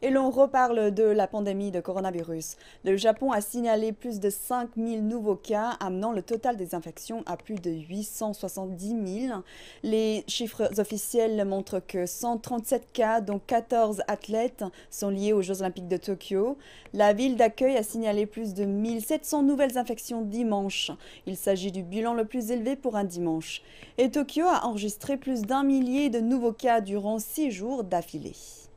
Et l'on reparle de la pandémie de coronavirus. Le Japon a signalé plus de 5000 nouveaux cas, amenant le total des infections à plus de 870 000. Les chiffres officiels montrent que 137 cas, dont 14 athlètes, sont liés aux Jeux olympiques de Tokyo. La ville d'accueil a signalé plus de 1700 nouvelles infections dimanche. Il s'agit du bilan le plus élevé pour un dimanche. Et Tokyo a enregistré plus d'un millier de nouveaux cas durant six jours d'affilée.